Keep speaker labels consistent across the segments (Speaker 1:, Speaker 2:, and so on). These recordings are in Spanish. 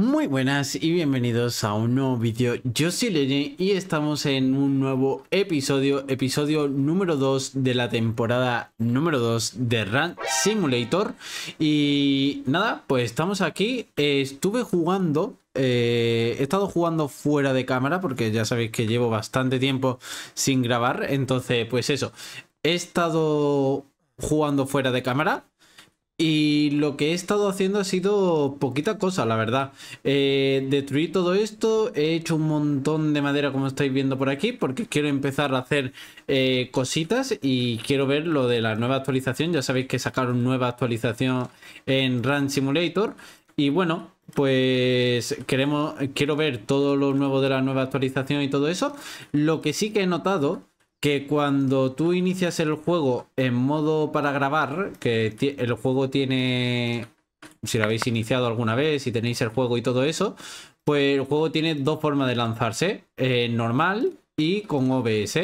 Speaker 1: Muy buenas y bienvenidos a un nuevo vídeo, yo soy Lenny y estamos en un nuevo episodio, episodio número 2 de la temporada número 2 de Run Simulator y nada, pues estamos aquí, estuve jugando eh, he estado jugando fuera de cámara porque ya sabéis que llevo bastante tiempo sin grabar, entonces pues eso, he estado jugando fuera de cámara y lo que he estado haciendo ha sido poquita cosa, la verdad. Eh, destruí todo esto, he hecho un montón de madera como estáis viendo por aquí, porque quiero empezar a hacer eh, cositas y quiero ver lo de la nueva actualización. Ya sabéis que sacaron nueva actualización en Run Simulator. Y bueno, pues queremos, quiero ver todo lo nuevo de la nueva actualización y todo eso. Lo que sí que he notado que cuando tú inicias el juego en modo para grabar, que el juego tiene, si lo habéis iniciado alguna vez, si tenéis el juego y todo eso, pues el juego tiene dos formas de lanzarse, eh, normal y con OBS.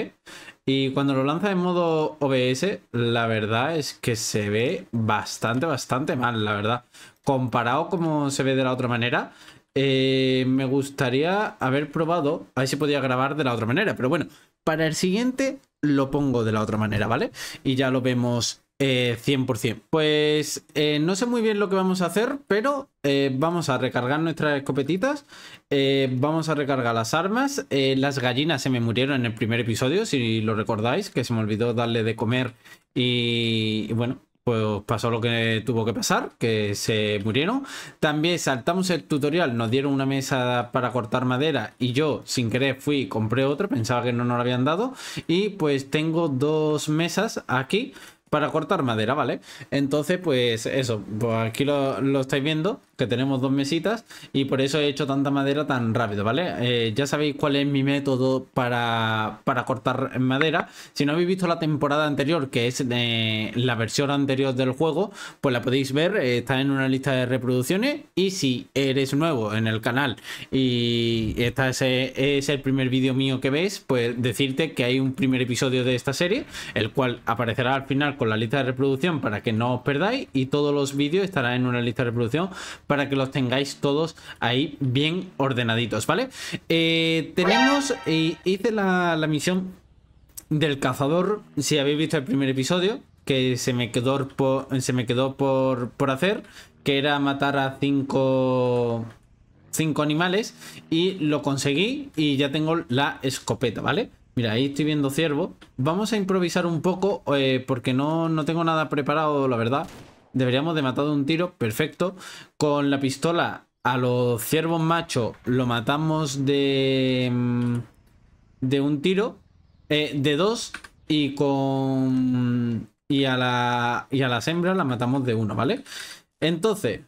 Speaker 1: Y cuando lo lanzas en modo OBS, la verdad es que se ve bastante, bastante mal, la verdad. Comparado como se ve de la otra manera, eh, me gustaría haber probado, ahí se si podía grabar de la otra manera, pero bueno, para el siguiente lo pongo de la otra manera, ¿vale? Y ya lo vemos 100%. Eh, pues eh, no sé muy bien lo que vamos a hacer, pero eh, vamos a recargar nuestras escopetitas, vamos a recargar las armas. las gallinas se me murieron en el primer episodio, si lo recordáis, que se me olvidó darle de comer y bueno, pues pasó lo que tuvo que pasar, que se murieron. También saltamos el tutorial, nos dieron una mesa para cortar madera y yo sin querer fui y compré otra, pensaba que no nos la habían dado. Y pues tengo dos mesas aquí para cortar madera, ¿vale? Entonces, pues eso, pues aquí lo, lo, estáis viendo, que tenemos dos mesitas y por eso he hecho tanta madera tan rápido, ¿vale? Eh, ya sabéis cuál es mi método para, cortar madera. Si no habéis visto la temporada anterior, que es la versión anterior del juego, pues la podéis ver, eh, está en una lista de reproducciones y si eres nuevo en el canal y este es, el primer vídeo mío que veis pues decirte que hay un primer episodio de esta serie, el cual aparecerá al final con la lista de reproducción para que no os perdáis y todos los vídeos estarán en una lista de reproducción para que los tengáis todos ahí bien ordenaditos, ¿vale? Eh, tenemos, y eh, hice la, misión del cazador, si habéis visto el primer episodio, que se me quedó por, se me quedó por, hacer, que era matar a cinco, cinco animales y lo conseguí y ya tengo la escopeta, ¿vale? Mira, ahí estoy viendo ciervo. Vamos a improvisar un poco eh, porque no, tengo nada preparado, la verdad. Deberíamos de matar de un tiro, perfecto. Con la pistola a los ciervos machos lo matamos de... Mm, de un tiro. Eh, de dos. Y con... Y a, la, y a las hembras las matamos de uno, ¿vale? Entonces,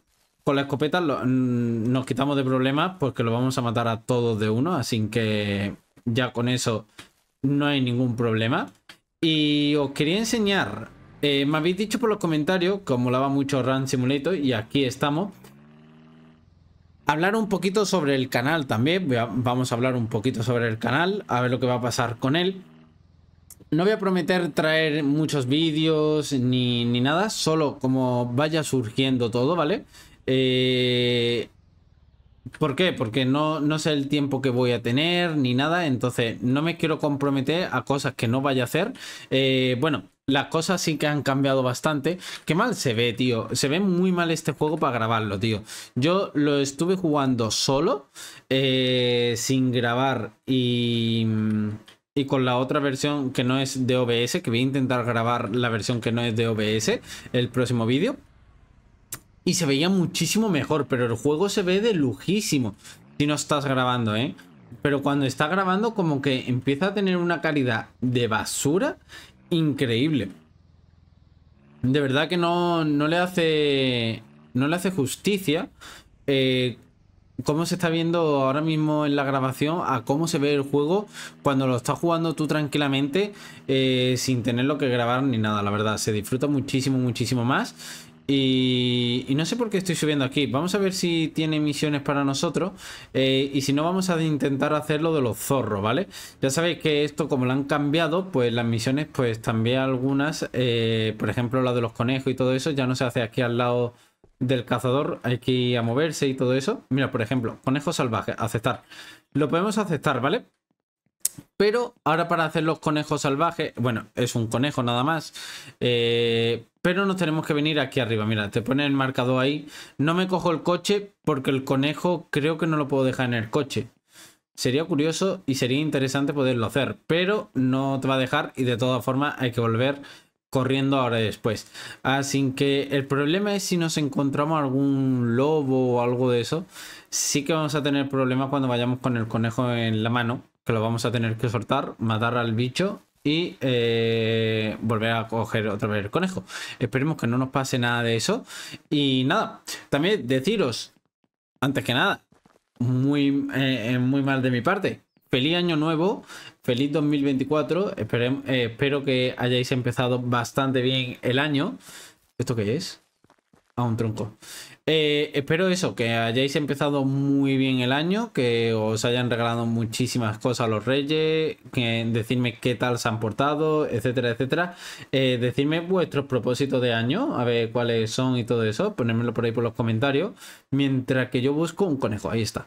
Speaker 1: con la escopeta mm, nos quitamos de problemas porque lo vamos a matar a todos de uno. Así que ya con eso no hay ningún problema. Y os quería enseñar, eh, me habéis dicho por los comentarios Como lava mucho Run Simulator y aquí estamos. Hablar un poquito sobre el canal también, vamos a hablar un poquito sobre el canal, a ver lo que va a pasar con él. No voy a prometer traer muchos vídeos ni, ni nada, solo como vaya surgiendo todo, ¿vale? Eh, ¿Por qué? Porque no, no sé el tiempo que voy a tener ni nada, entonces no me quiero comprometer a cosas que no vaya a hacer. Eh, bueno, las cosas sí que han cambiado bastante. Qué mal se ve, tío. Se ve muy mal este juego para grabarlo, tío. Yo lo estuve jugando solo, eh, sin grabar y, y con la otra versión que no es de OBS, que voy a intentar grabar la versión que no es de OBS el próximo vídeo y se veía muchísimo mejor, pero el juego se ve de lujísimo si no estás grabando, ¿eh? Pero cuando está grabando como que empieza a tener una calidad de basura increíble. De verdad que no, no le hace no le hace justicia eh, cómo se está viendo ahora mismo en la grabación a cómo se ve el juego cuando lo estás jugando tú tranquilamente eh, sin tenerlo que grabar ni nada, la verdad. Se disfruta muchísimo, muchísimo más. Y, no sé por qué estoy subiendo aquí. Vamos a ver si tiene misiones para nosotros. Eh, y si no, vamos a intentar hacerlo de los zorros, ¿vale? Ya sabéis que esto, como lo han cambiado, pues las misiones, pues también algunas, eh, por ejemplo, la de los conejos y todo eso, ya no se hace aquí al lado del cazador. Hay que ir a moverse y todo eso. Mira, por ejemplo, conejo salvaje, aceptar. Lo podemos aceptar, ¿vale? Pero ahora para hacer los conejos salvajes, bueno, es un conejo nada más. Eh, pero nos tenemos que venir aquí arriba. Mira, te pone el marcador ahí. No me cojo el coche porque el conejo creo que no lo puedo dejar en el coche. Sería curioso y sería interesante poderlo hacer, pero no te va a dejar y de todas formas hay que volver corriendo ahora y después. Así que el problema es si nos encontramos algún lobo o algo de eso, sí que vamos a tener problemas cuando vayamos con el conejo en la mano que lo vamos a tener que soltar, matar al bicho y eh, volver a coger otra vez el conejo. Esperemos que no nos pase nada de eso. Y nada, también deciros, antes que nada, muy, eh, eh, muy mal de mi parte. Feliz año nuevo, feliz 2024. espero que hayáis empezado bastante bien el año. ¿Esto qué es? A ah, un tronco. Eh, espero eso, que hayáis empezado muy bien el año, que os hayan regalado muchísimas cosas los reyes, que decirme qué tal se han portado, etcétera, etcétera. Eh, decidme decirme vuestros propósitos de año, a ver cuáles son y todo eso, ponérmelo por ahí por los comentarios, mientras que yo busco un conejo, ahí está.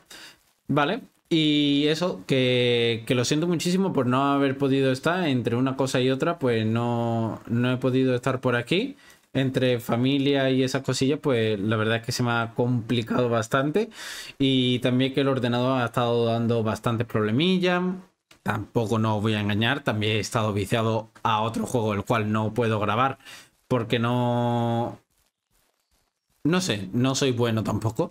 Speaker 1: Vale, y eso, que, que, lo siento muchísimo por no haber podido estar entre una cosa y otra, pues no, no he podido estar por aquí entre familia y esas cosillas pues la verdad es que se me ha complicado bastante. Y también que el ordenador ha estado dando bastantes problemillas. Tampoco no os voy a engañar, también he estado viciado a otro juego el cual no puedo grabar porque no... No sé, no soy bueno tampoco.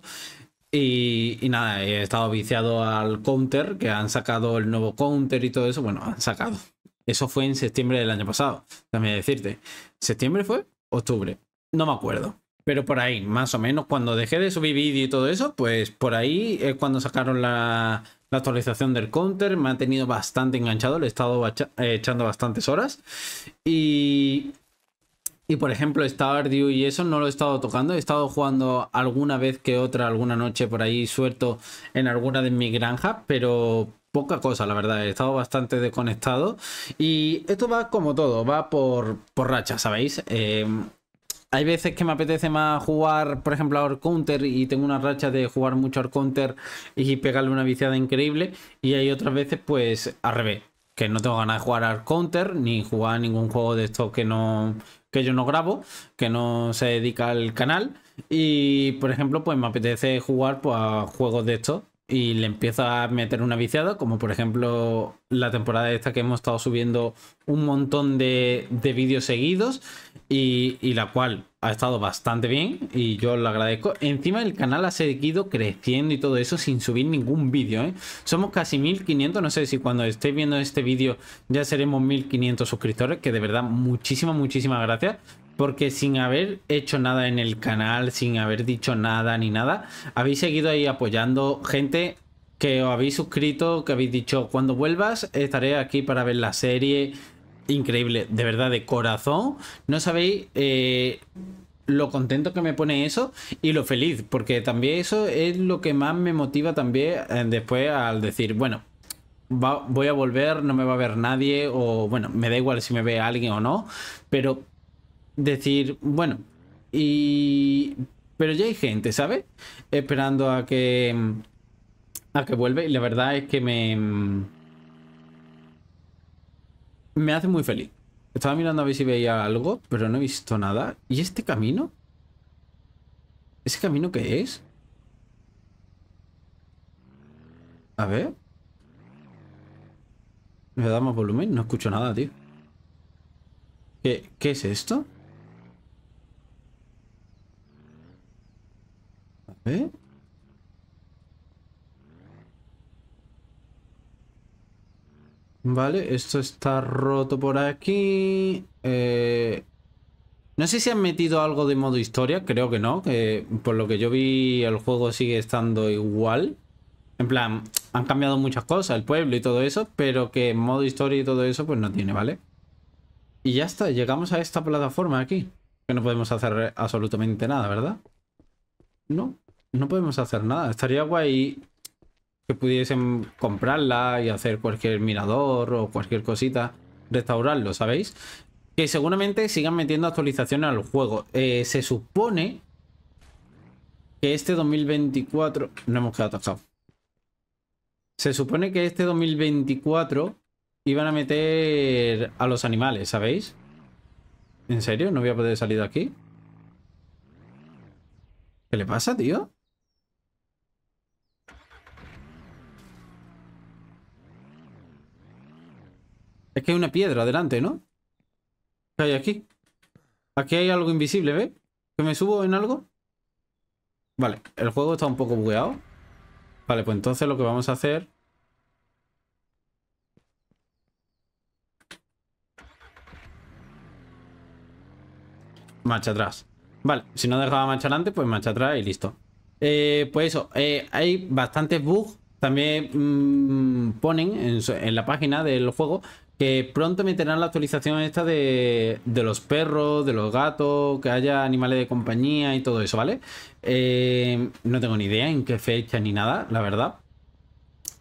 Speaker 1: Y, y, nada, he estado viciado al Counter, que han sacado el nuevo Counter y todo eso. Bueno, han sacado. Eso fue en septiembre del año pasado, también decirte. ¿Septiembre fue? octubre. No me acuerdo. Pero por ahí, más o menos, cuando dejé de subir vídeo y todo eso, pues por ahí es cuando sacaron la, actualización del counter. Me ha tenido bastante enganchado, le he estado eh, echando bastantes horas. Y, y por ejemplo, Stardew y eso no lo he estado tocando. He estado jugando alguna vez que otra, alguna noche por ahí suelto en alguna de mis granjas, pero poca cosa, la verdad. He estado bastante desconectado. Y esto va como todo, va por, por racha, ¿sabéis? Eh, hay veces que me apetece más jugar, por ejemplo, a Counter y tengo una racha de jugar mucho a Counter y pegarle una viciada increíble. Y hay otras veces, pues, al revés. Que no tengo ganas de jugar a Counter ni jugar a ningún juego de estos que no que yo no grabo, que no se dedica al canal. Y, por ejemplo, pues me apetece jugar pues, a juegos de estos y le empiezo a meter una viciada, como por ejemplo la temporada esta que hemos estado subiendo un montón de, vídeos seguidos y, la cual ha estado bastante bien y yo lo agradezco. Encima el canal ha seguido creciendo y todo eso sin subir ningún vídeo. ¿eh? Somos casi 1500, no sé si cuando estéis viendo este vídeo ya seremos 1500 suscriptores, que de verdad muchísimas, muchísimas gracias porque sin haber hecho nada en el canal, sin haber dicho nada ni nada, habéis seguido ahí apoyando gente que os habéis suscrito, que habéis dicho, cuando vuelvas estaré aquí para ver la serie. Increíble, de verdad, de corazón. No sabéis eh, lo contento que me pone eso y lo feliz, porque también eso es lo que más me motiva también eh, después al decir, bueno, voy a volver, no me va a ver nadie, o bueno, me da igual si me ve alguien o no, pero decir, bueno, y... Pero ya hay gente, ¿sabes? Esperando a que... A que vuelve y la verdad es que me... Me hace muy feliz. Estaba mirando a ver si veía algo, pero no he visto nada. ¿Y este camino? ¿Ese camino qué es? A ver. Me da más volumen, no escucho nada, tío. ¿Qué, es esto? ¿Eh? Vale, esto está roto por aquí. Eh, no sé si han metido algo de modo historia, creo que no. Que por lo que yo vi, el juego sigue estando igual. En plan, han cambiado muchas cosas, el pueblo y todo eso, pero que modo historia y todo eso, pues no tiene, ¿vale? Y ya está, llegamos a esta plataforma aquí. Que no podemos hacer absolutamente nada, ¿verdad? No, no podemos hacer nada. Estaría guay que pudiesen comprarla y hacer cualquier mirador o cualquier cosita, restaurarlo, ¿sabéis? Que seguramente sigan metiendo actualizaciones al juego. Eh, se supone que este 2024... No hemos quedado atascados. Se supone que este 2024 iban a meter a los animales, ¿sabéis? ¿En serio? ¿No voy a poder salir de aquí? ¿Qué le pasa, tío? Es que hay una piedra adelante, ¿no? ¿Qué hay aquí? Aquí hay algo invisible, ¿ves? ¿Que me subo en algo? Vale, el juego está un poco bugueado. Vale, pues entonces lo que vamos a hacer... Marcha atrás. Vale, si no dejaba marcha adelante, pues marcha atrás y listo. Eh, pues eso, eh, hay bastantes bugs también mm, ponen en, la página del juego que pronto meterán la actualización esta de, los perros, de los gatos, que haya animales de compañía y todo eso, ¿vale? Eh, no tengo ni idea en qué fecha ni nada, la verdad.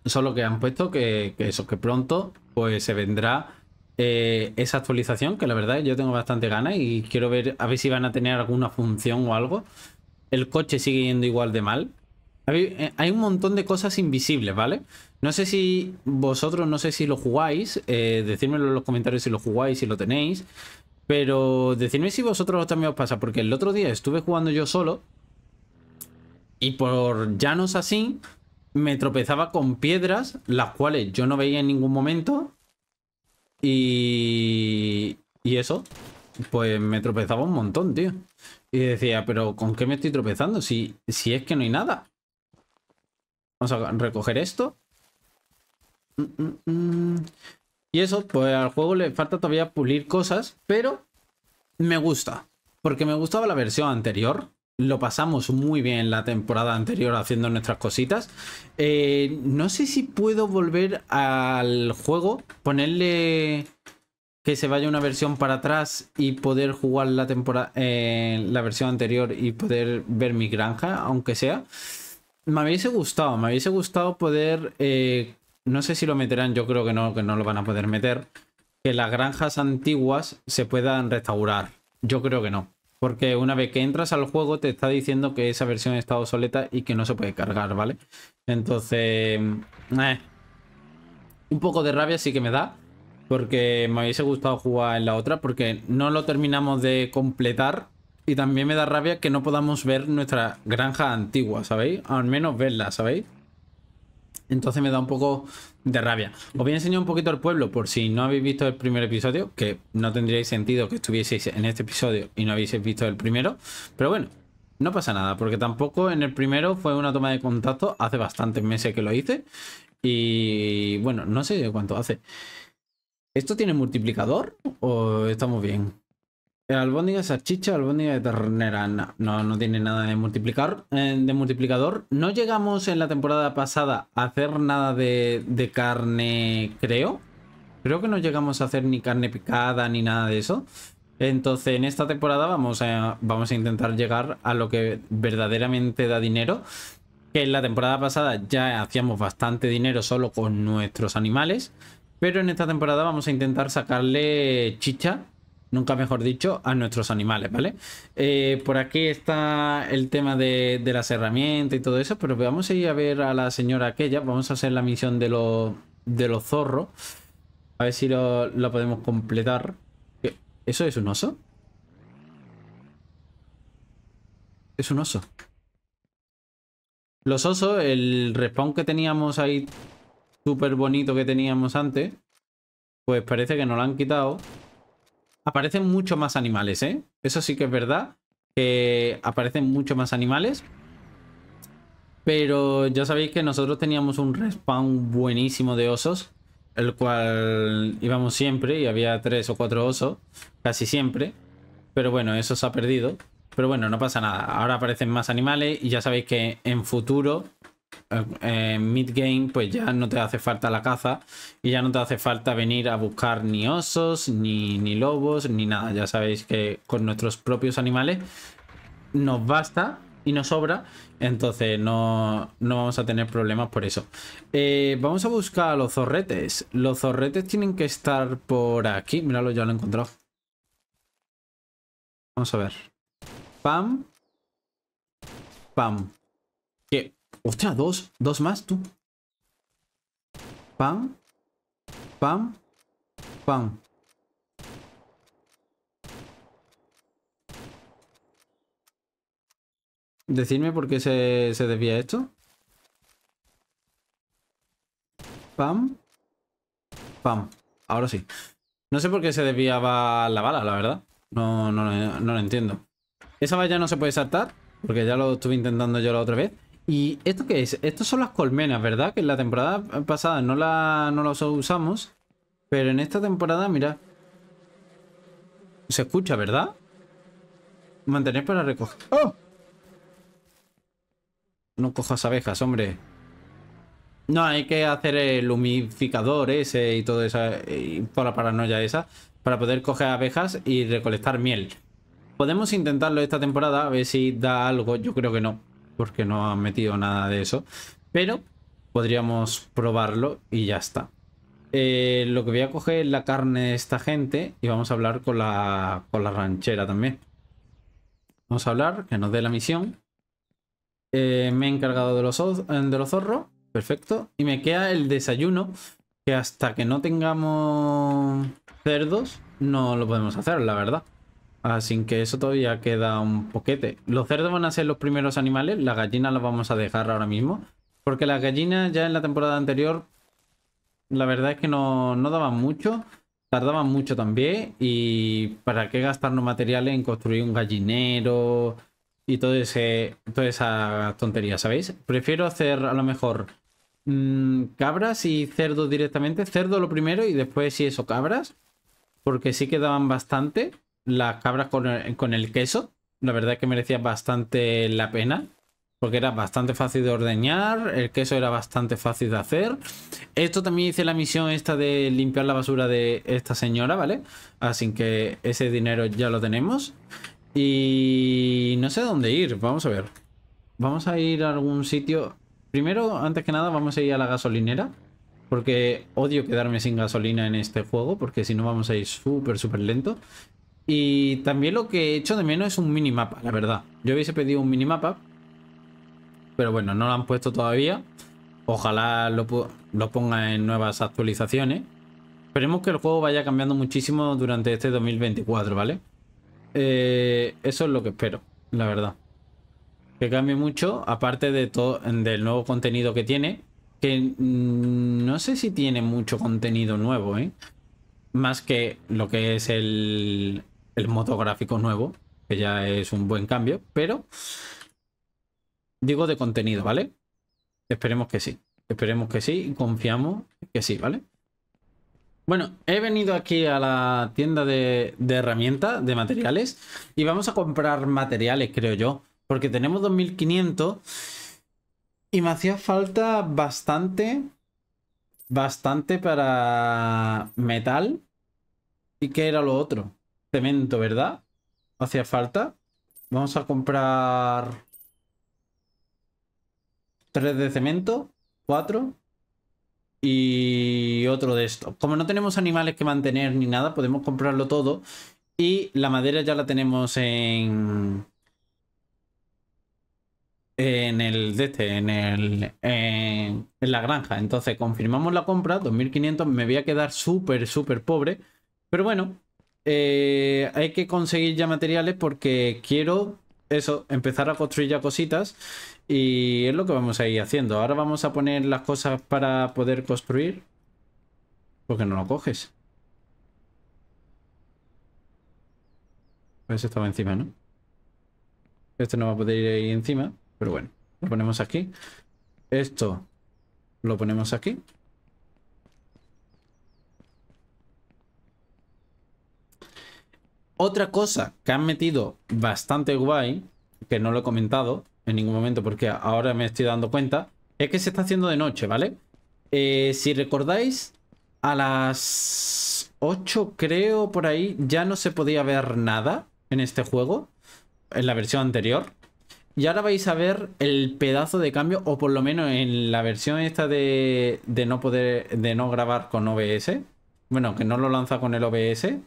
Speaker 1: Solo que han puesto que, eso, que pronto pues se vendrá eh, esa actualización, que la verdad yo tengo bastante ganas y quiero ver a ver si van a tener alguna función o algo. El coche sigue yendo igual de mal, eh, hay un montón de cosas invisibles, ¿vale? No sé si vosotros, no sé si lo jugáis, eh, decídmelo en los comentarios si lo jugáis, si lo tenéis, pero decidme si vosotros también os pasa, porque el otro día estuve jugando yo solo y por llanos así me tropezaba con piedras, las cuales yo no veía en ningún momento y... Y eso, pues me tropezaba un montón, tío. Y decía, pero ¿con qué me estoy tropezando? Si, si es que no hay nada. Vamos a recoger esto. Mm, mm, mm. Y eso, pues al juego le falta todavía pulir cosas, pero me gusta. Porque me gustaba la versión anterior. Lo pasamos muy bien la temporada anterior haciendo nuestras cositas. Eh, no sé si puedo volver al juego, ponerle que se vaya una versión para atrás y poder jugar la temporada, eh, la versión anterior y poder ver mi granja, aunque sea me hubiese gustado, me hubiese gustado poder, eh, no sé si lo meterán, yo creo que no, que no lo van a poder meter, que las granjas antiguas se puedan restaurar. Yo creo que no. Porque una vez que entras al juego te está diciendo que esa versión está obsoleta y que no se puede cargar, ¿vale? Entonces, eh, un poco de rabia sí que me da. Porque me hubiese gustado jugar en la otra. Porque no lo terminamos de completar. Y también me da rabia que no podamos ver nuestra granja antigua, ¿sabéis? Al menos verla, ¿sabéis? Entonces me da un poco de rabia. Os voy a enseñar un poquito el pueblo, por si no habéis visto el primer episodio, que no tendríais sentido que estuvieseis en este episodio y no habéis visto el primero. Pero bueno, no pasa nada, porque tampoco en el primero fue una toma de contacto, hace bastantes meses que lo hice. Y bueno, no sé de cuánto hace. ¿Esto tiene multiplicador o estamos bien? Eh, albóndiga de salchicha, albóndiga de ternera. No, no, tiene nada de, multiplicar, eh, de multiplicador. No llegamos en la temporada pasada a hacer nada de, de, carne, creo. Creo que no llegamos a hacer ni carne picada ni nada de eso. Entonces en esta temporada vamos a, vamos a intentar llegar a lo que verdaderamente da dinero. Que en la temporada pasada ya hacíamos bastante dinero solo con nuestros animales. Pero en esta temporada vamos a intentar sacarle chicha nunca mejor dicho, a nuestros animales, ¿vale? Eh, por aquí está el tema de, las herramientas y todo eso, pero vamos a ir a ver a la señora aquella, vamos a hacer la misión de, los de los zorros, a ver si lo, podemos completar. ¿Eso es un oso? Es un oso. Los osos, el respawn que teníamos ahí, súper bonito que teníamos antes, pues parece que nos lo han quitado aparecen mucho más animales, ¿eh? Eso sí que es verdad, que aparecen mucho más animales. Pero ya sabéis que nosotros teníamos un respawn buenísimo de osos, el cual íbamos siempre y había tres o cuatro osos, casi siempre. Pero bueno, eso se ha perdido. Pero bueno, no pasa nada. Ahora aparecen más animales y ya sabéis que en futuro en eh, mid-game pues ya no te hace falta la caza y ya no te hace falta venir a buscar ni osos, ni, ni lobos, ni nada. Ya sabéis que con nuestros propios animales nos basta y nos sobra, entonces no, no vamos a tener problemas por eso. Eh, vamos a buscar a los zorretes. Los zorretes tienen que estar por aquí. Míralo, ya lo he encontrado. Vamos a ver. Pam. Pam. Hostia, dos. Dos más, tú. Pam. Pam. Pam. Decidme por qué se, se desvía esto. Pam. Pam. Ahora sí. No sé por qué se desviaba la bala, la verdad. No, no, no, no lo entiendo. Esa valla no se puede saltar, porque ya lo estuve intentando yo la otra vez. ¿Y esto qué es? Estos son las colmenas, ¿verdad? Que en la temporada pasada no, la, las usamos. Pero en esta temporada, mira. Se escucha, ¿verdad? Mantener para recoger. ¡Oh! No cojas abejas, hombre. No, hay que hacer el humificador ese y todo esa y toda la paranoia esa. Para poder coger abejas y recolectar miel. Podemos intentarlo esta temporada, a ver si da algo. Yo creo que no porque no han metido nada de eso. Pero podríamos probarlo y ya está. Eh, lo que voy a coger es la carne de esta gente y vamos a hablar con la, con la ranchera también. Vamos a hablar, que nos dé la misión. Eh, me he encargado de los, de los zorros, perfecto. Y me queda el desayuno, que hasta que no tengamos cerdos no lo podemos hacer, la verdad. Así ah, que eso todavía queda un poquete. Los cerdos van a ser los primeros animales. Las gallinas las vamos a dejar ahora mismo. Porque las gallinas ya en la temporada anterior, la verdad es que no, daban mucho. Tardaban mucho también. Y para qué gastarnos materiales en construir un gallinero y toda esa tontería, ¿sabéis? Prefiero hacer a lo mejor mm, cabras y cerdos directamente. Cerdo lo primero y después si eso cabras. Porque sí quedaban bastante las cabras con el, queso. La verdad es que merecía bastante la pena porque era bastante fácil de ordeñar, el queso era bastante fácil de hacer. Esto también hice la misión esta de limpiar la basura de esta señora, ¿vale? Así que ese dinero ya lo tenemos. Y no sé dónde ir, vamos a ver. Vamos a ir a algún sitio. Primero, antes que nada, vamos a ir a la gasolinera. Porque odio quedarme sin gasolina en este juego, porque si no vamos a ir súper, súper lento. Y también lo que he hecho de menos es un minimapa, la verdad. Yo hubiese pedido un minimapa. Pero bueno, no lo han puesto todavía. Ojalá lo, lo pongan en nuevas actualizaciones. Esperemos que el juego vaya cambiando muchísimo durante este 2024, ¿vale? Eh, eso es lo que espero, la verdad. Que cambie mucho, aparte de todo del nuevo contenido que tiene. Que no sé si tiene mucho contenido nuevo, ¿eh? Más que lo que es el, el gráfico nuevo, que ya es un buen cambio, pero digo de contenido, ¿vale? Esperemos que sí, esperemos que sí confiamos que sí, ¿vale? Bueno, he venido aquí a la tienda de, de herramientas, de materiales, y vamos a comprar materiales, creo yo, porque tenemos 2500 y me hacía falta bastante, bastante para metal. ¿Y qué era lo otro? Cemento, ¿verdad? Hacía falta. Vamos a comprar... Tres de cemento, 4 y otro de estos. Como no tenemos animales que mantener ni nada, podemos comprarlo todo. Y la madera ya la tenemos en... En el de este, en el... En, la granja. Entonces confirmamos la compra, 2.500. Me voy a quedar súper, súper pobre. Pero bueno, eh, hay que conseguir ya materiales porque quiero eso, empezar a construir ya cositas y es lo que vamos a ir haciendo. Ahora vamos a poner las cosas para poder construir porque no lo coges. Ese estaba encima, ¿no? Este no va a poder ir ahí encima, pero bueno, lo ponemos aquí. Esto lo ponemos aquí. Otra cosa que han metido bastante guay, que no lo he comentado en ningún momento porque ahora me estoy dando cuenta, es que se está haciendo de noche, ¿vale? Eh, si recordáis, a las 8 creo por ahí ya no se podía ver nada en este juego, en la versión anterior. Y ahora vais a ver el pedazo de cambio, o por lo menos en la versión esta de no poder, de no grabar con OBS. Bueno, que no lo lanza con el OBS,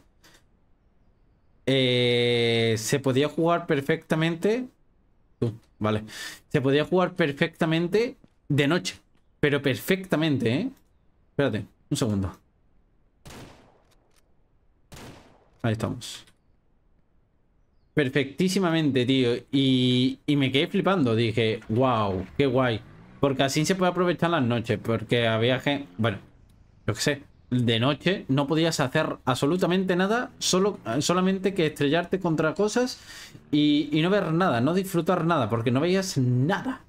Speaker 1: eh, se podía jugar perfectamente. Uh, vale. Se podía jugar perfectamente de noche. Pero perfectamente, ¿eh? Espérate, un segundo. Ahí estamos. Perfectísimamente, tío. Y, y me quedé flipando. Dije, wow, qué guay. Porque así se puede aprovechar las noches. Porque había gente... Bueno, yo qué sé de noche no podías hacer absolutamente nada, solo, eh, solamente que estrellarte contra cosas y, no ver nada, no disfrutar nada, porque no veías nada.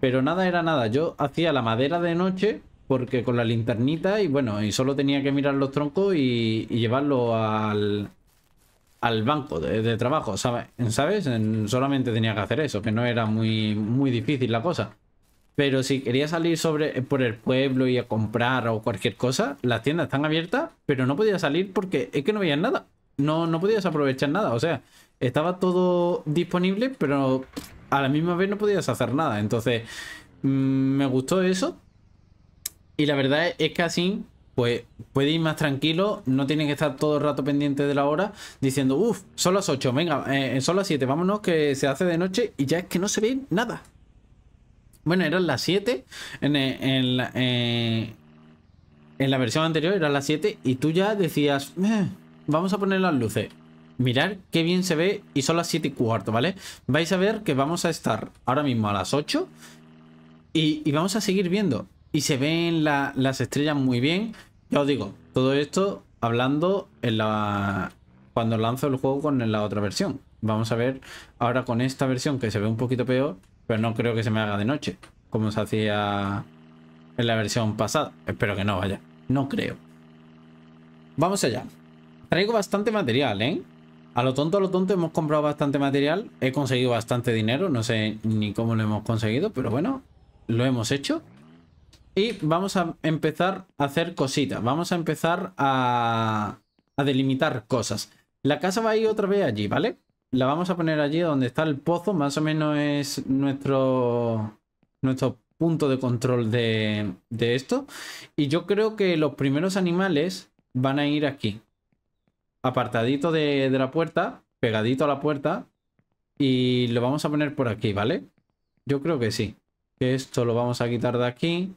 Speaker 1: Pero nada era nada. Yo hacía la madera de noche porque con la linternita y bueno, y solo tenía que mirar los troncos y, llevarlo al, al banco de, trabajo, ¿sabes? ¿Sabes? solamente tenía que hacer eso, que no era muy, muy difícil la cosa. Pero si quería salir sobre, eh, por el pueblo y a comprar o cualquier cosa, las tiendas están abiertas, pero no podía salir porque es que no veías nada. No, no podías aprovechar nada. O sea, estaba todo disponible, pero a la misma vez no podías hacer nada. Entonces, mm, me gustó eso. Y la verdad es que así, pues puede ir más tranquilo. No tienes que estar todo el rato pendiente de la hora diciendo, uff, son las 8, venga, eh, son las 7, vámonos que se hace de noche y ya es que no se ve nada. Bueno, eran las 7 en, la, versión anterior, eran las 7 y tú ya decías, eh, vamos a poner las luces. Mirar qué bien se ve y son las 7 y cuarto, ¿vale? Vais a ver que vamos a estar ahora mismo a las 8 y, vamos a seguir viendo. Y se ven las estrellas muy bien. Ya os digo, todo esto hablando cuando lanzo el juego con la otra versión. Vamos a ver ahora con esta versión que se ve un poquito peor, pero no creo que se me haga de noche, como se hacía en la versión pasada. Espero que no, vaya. No creo. Vamos allá. Traigo bastante material, ¿eh? A lo tonto, a lo tonto, hemos comprado bastante material. He conseguido bastante dinero. No sé ni cómo lo hemos conseguido, pero bueno, lo hemos hecho. Y vamos a empezar a hacer cositas. Vamos a empezar a, a delimitar cosas. La casa va a ir otra vez allí, ¿vale? La vamos a poner allí donde está el pozo. Más o menos es nuestro, nuestro punto de control de, esto. Y yo creo que los primeros animales van a ir aquí. Apartadito de, de la puerta. Pegadito a la puerta. Y lo vamos a poner por aquí, ¿vale? Yo creo que sí. Que esto lo vamos a quitar de aquí.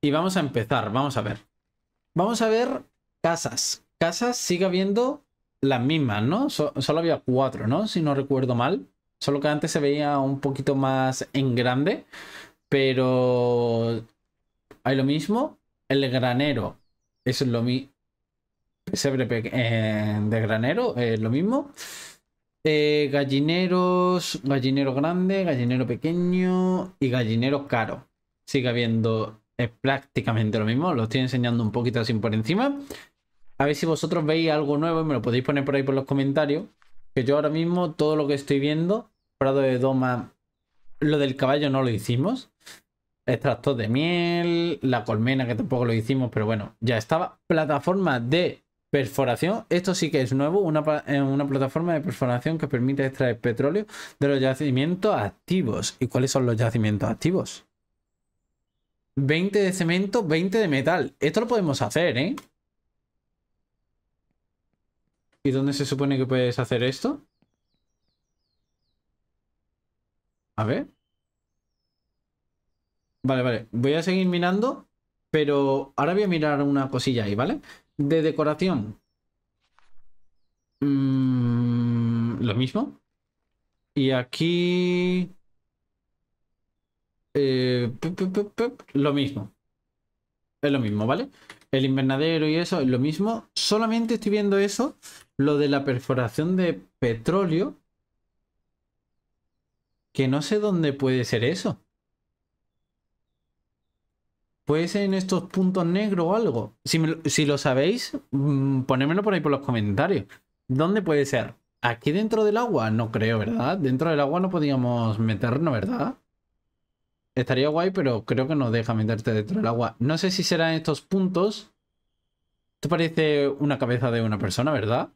Speaker 1: Y vamos a empezar. Vamos a ver. Vamos a ver casas. Casas sigue habiendo las mismas, ¿no? solo había cuatro, ¿no? Si no recuerdo mal. Solo que antes se veía un poquito más en grande. Pero hay lo mismo. El granero es lo mismo. Eh, de granero es lo mismo. Eh, gallineros, gallinero grande, gallinero pequeño y gallinero caro. Sigue habiendo es prácticamente lo mismo. Lo estoy enseñando un poquito así por encima. A ver si vosotros veis algo nuevo y me lo podéis poner por ahí por los comentarios. Que yo ahora mismo todo lo que estoy viendo, Prado de Doma, lo del caballo no lo hicimos. Extractor de miel, la colmena que tampoco lo hicimos, pero bueno, ya estaba. Plataforma de perforación. Esto sí que es nuevo, una, eh, una plataforma de perforación que permite extraer petróleo de los yacimientos activos. ¿Y cuáles son los yacimientos activos? 20 de cemento, 20 de metal. Esto lo podemos hacer, ¿eh? ¿Y dónde se supone que puedes hacer esto? A ver. Vale, vale. Voy a seguir mirando, pero ahora voy a mirar una cosilla ahí, ¿vale? De decoración. Mm, lo mismo. Y aquí... Eh, lo mismo. Es lo mismo, ¿vale? El invernadero y eso es lo mismo. Solamente estoy viendo eso lo de la perforación de petróleo, que no sé dónde puede ser eso. Puede ser en estos puntos negros o algo. Si, lo sabéis, mm, ponémelo por ahí por los comentarios. ¿Dónde puede ser? Aquí dentro del agua, no creo, ¿verdad? Dentro del agua no podíamos meternos, ¿verdad? Estaría guay, pero creo que no deja meterte dentro del agua. No sé si serán estos puntos. Esto parece una cabeza de una persona, ¿verdad?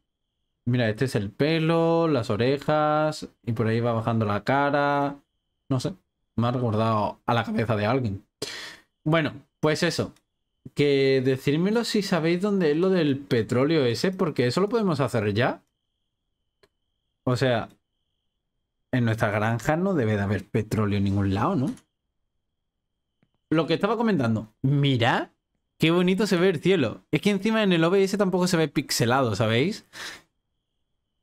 Speaker 1: Mira, este es el pelo, las orejas, y por ahí va bajando la cara. No sé, me ha recordado a la cabeza de alguien. Bueno, pues eso. Que decírmelo si sabéis dónde es lo del petróleo ese, porque eso lo podemos hacer ya. O sea, en nuestra granja no debe de haber petróleo en ningún lado, ¿no? Lo que estaba comentando, Mira, qué bonito se ve el cielo. Es que encima en el OBS tampoco se ve pixelado, ¿sabéis?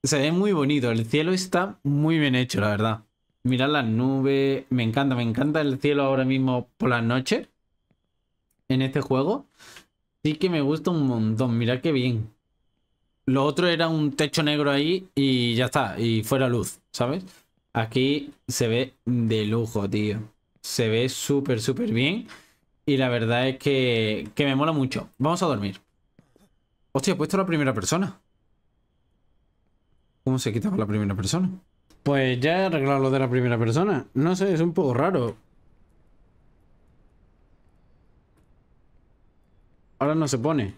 Speaker 1: Se ve muy bonito. El cielo está muy bien hecho, la verdad. Mirad las nubes. Me encanta, me encanta el cielo ahora mismo por la noche En este juego. Sí que me gusta un montón. Mirad qué bien. Lo otro era un techo negro ahí y ya está. Y fuera luz, ¿sabes? Aquí se ve de lujo, tío. Se ve súper, súper bien. Y la verdad es que, que me mola mucho. Vamos a dormir. Hostia, he puesto la primera persona. ¿Cómo se quitaba la primera persona? Pues ya he arreglado lo de la primera persona. No sé, es un poco raro. Ahora no se pone.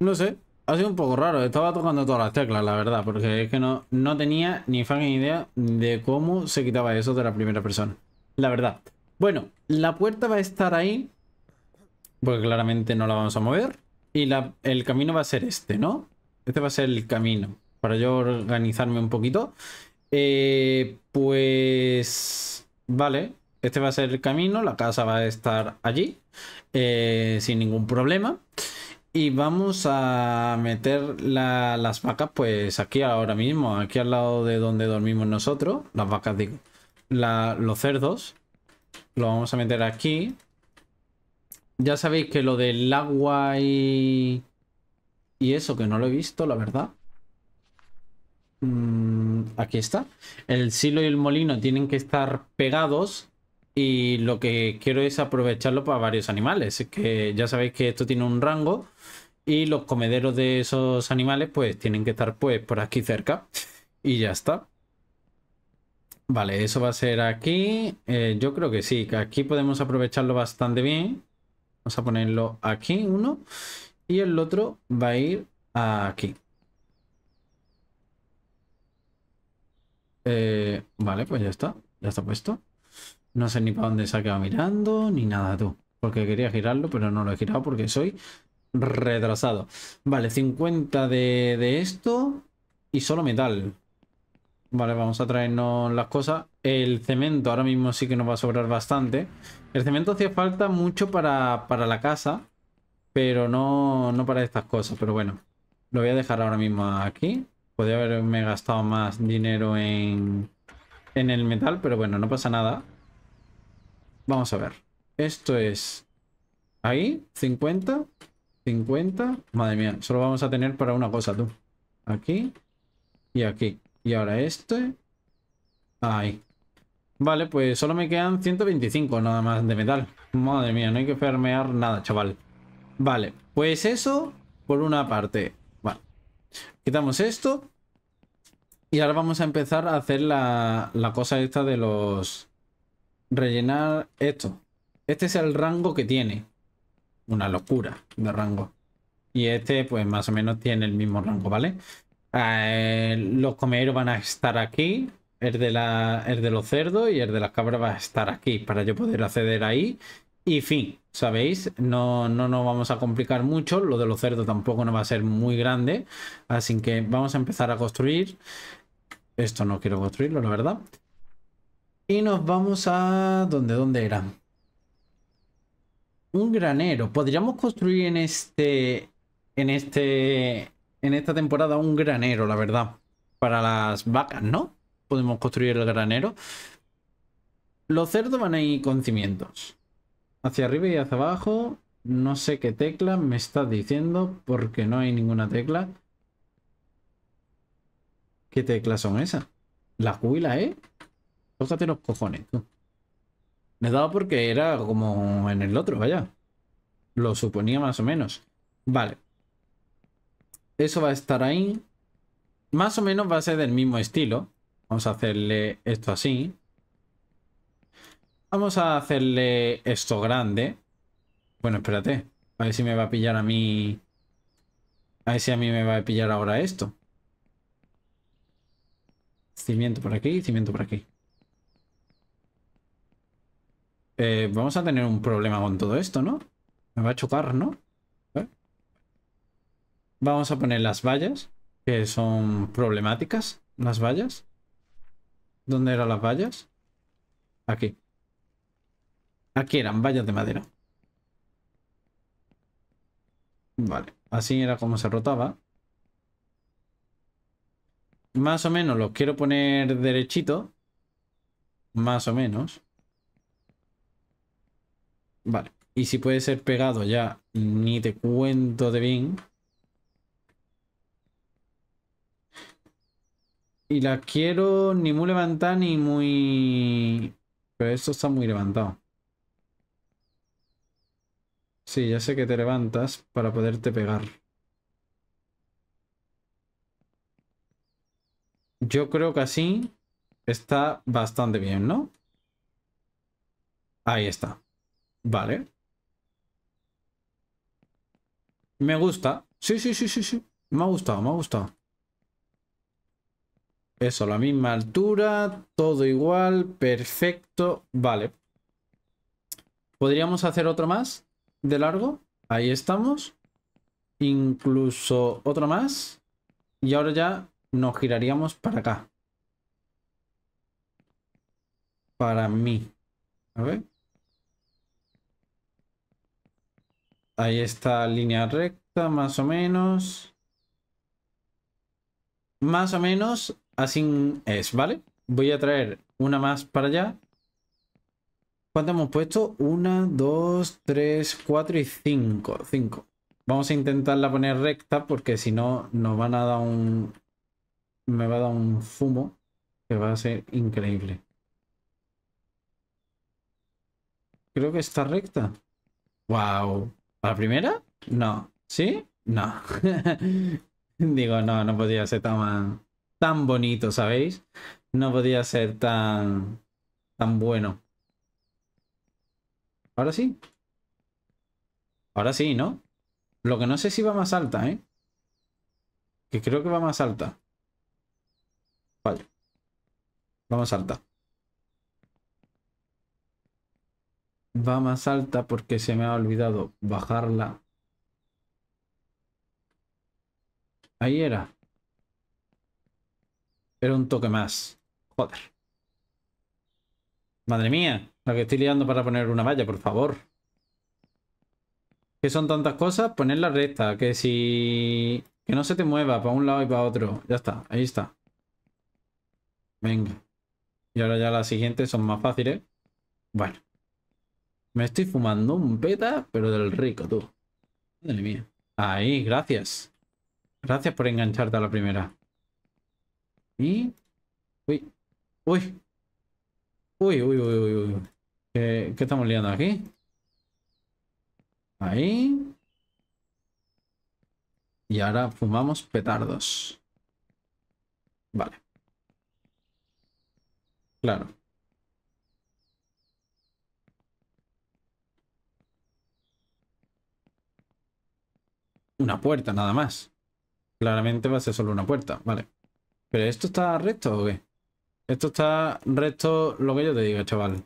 Speaker 1: No sé. Ha sido un poco raro. Estaba tocando todas las teclas, la verdad. Porque es que no, no tenía ni fucking idea de cómo se quitaba eso de la primera persona. La verdad. Bueno, la puerta va a estar ahí. Porque claramente no la vamos a mover. Y la, el camino va a ser este, ¿no? Este va a ser el camino para yo organizarme un poquito. Eh, pues... Vale, este va a ser el camino, la casa va a estar allí, eh, sin ningún problema. Y vamos a meter las vacas pues aquí ahora mismo, aquí al lado de donde dormimos nosotros, las vacas digo, los cerdos, lo vamos a meter aquí. Ya sabéis que lo del agua y y eso que no lo he visto, la verdad. Mm, aquí está. El silo y el molino tienen que estar pegados. Y lo que quiero es aprovecharlo para varios animales. Es que ya sabéis que esto tiene un rango. Y los comederos de esos animales pues tienen que estar pues por aquí cerca. Y ya está. Vale, eso va a ser aquí. Eh, yo creo que sí, que aquí podemos aprovecharlo bastante bien. Vamos a ponerlo aquí, uno. Y el otro va a ir aquí. Eh, vale, pues ya está. Ya está puesto. No sé ni para dónde se ha quedado mirando, ni nada tú. Porque quería girarlo, pero no lo he girado porque soy retrasado. Vale, 50 de, de esto y solo metal. Vale, vamos a traernos las cosas. El cemento ahora mismo sí que nos va a sobrar bastante. El cemento hacía falta mucho para, para la casa. Pero no, no para estas cosas, pero bueno. Lo voy a dejar ahora mismo aquí. Podría haberme gastado más dinero en, el metal, pero bueno, no pasa nada. Vamos a ver. Esto es... Ahí, 50, 50. Madre mía, solo vamos a tener para una cosa, tú. Aquí y aquí. Y ahora este. Ahí. Vale, pues solo me quedan 125 nada más de metal. Madre mía, no hay que fermear nada, chaval. Vale, pues eso por una parte. Vale. Quitamos esto. Y ahora vamos a empezar a hacer la, cosa esta de los... Rellenar esto. Este es el rango que tiene. Una locura de rango. Y este pues más o menos tiene el mismo rango, ¿vale? Eh, los comeros van a estar aquí. El de, la, el de los cerdos y el de las cabras va a estar aquí para yo poder acceder ahí y fin, ¿sabéis? No, no nos vamos a complicar mucho, lo de los cerdos tampoco no va a ser muy grande, así que vamos a empezar a construir. Esto no quiero construirlo, la verdad. Y nos vamos a... ¿Dónde? ¿Dónde era? Un granero. Podríamos construir en este... En este... En esta temporada un granero, la verdad. Para las vacas, ¿no? Podemos construir el granero. Los cerdos van a ir con cimientos hacia arriba y hacia abajo. No sé qué tecla me está diciendo porque no hay ninguna tecla. ¿Qué teclas son esas? ¿La Q y la E? Tócate los cojones, tú. Me he dado porque era como en el otro, vaya. Lo suponía más o menos. Vale. Eso va a estar ahí. Más o menos va a ser del mismo estilo. Vamos a hacerle esto así. Vamos a hacerle esto grande. Bueno, espérate. A ver si me va a pillar a mí... A ver si a mí me va a pillar ahora esto. Cimiento por aquí, cimiento por aquí. Eh, vamos a tener un problema con todo esto, ¿no? Me va a chocar, ¿no? Vamos a poner las vallas, que son problemáticas. Las vallas. ¿Dónde eran las vallas? Aquí. Aquí eran vallas de madera. Vale, así era como se rotaba. Más o menos los quiero poner derechito. Más o menos. Vale, y si puede ser pegado ya, ni te cuento de bien. Y las quiero ni muy levantar ni muy... Pero esto está muy levantado. Sí, ya sé que te levantas para poderte pegar. Yo creo que así está bastante bien, ¿no? Ahí está. Vale. Me gusta. Sí, sí, sí, sí, sí. Me ha gustado, me ha gustado. Eso, la misma altura, todo igual, perfecto. Vale. ¿Podríamos hacer otro más? de largo. Ahí estamos. Incluso otra más. Y ahora ya nos giraríamos para acá. Para mí. A ver. Ahí está línea recta, más o menos. Más o menos así es, ¿vale? Voy a traer una más para allá ¿Cuánto hemos puesto? Una, dos, tres, cuatro y cinco. Cinco. Vamos a intentarla poner recta porque si no nos van a dar un... Me va a dar un fumo que va a ser increíble. Creo que está recta. ¡Wow! la primera? No. ¿Sí? No. Digo, no, no podía ser tan, tan bonito, ¿sabéis? No podía ser tan, tan bueno. Ahora sí. Ahora sí, ¿no? Lo que no sé si va más alta, ¿eh? Que creo que va más alta. Vale. Va más alta. Va más alta porque se me ha olvidado bajarla. Ahí era. Era un toque más. Joder. Madre mía. La que estoy liando para poner una valla, por favor. Que son tantas cosas? Ponerla recta. Que si... Que no se te mueva para un lado y para otro. Ya está, ahí está. Venga. Y ahora ya las siguientes son más fáciles. Bueno. Me estoy fumando un beta, pero del rico, tú. Dale mía. Ahí, gracias. Gracias por engancharte a la primera. Y... Uy. Uy. Uy, uy, uy, uy, uy. ¿Qué, estamos liando aquí? Ahí. Y ahora fumamos petardos. Vale. Claro. Una puerta, nada más. Claramente va a ser solo una puerta, vale. ¿Pero esto está recto o qué? Esto está recto lo que yo te diga, chaval.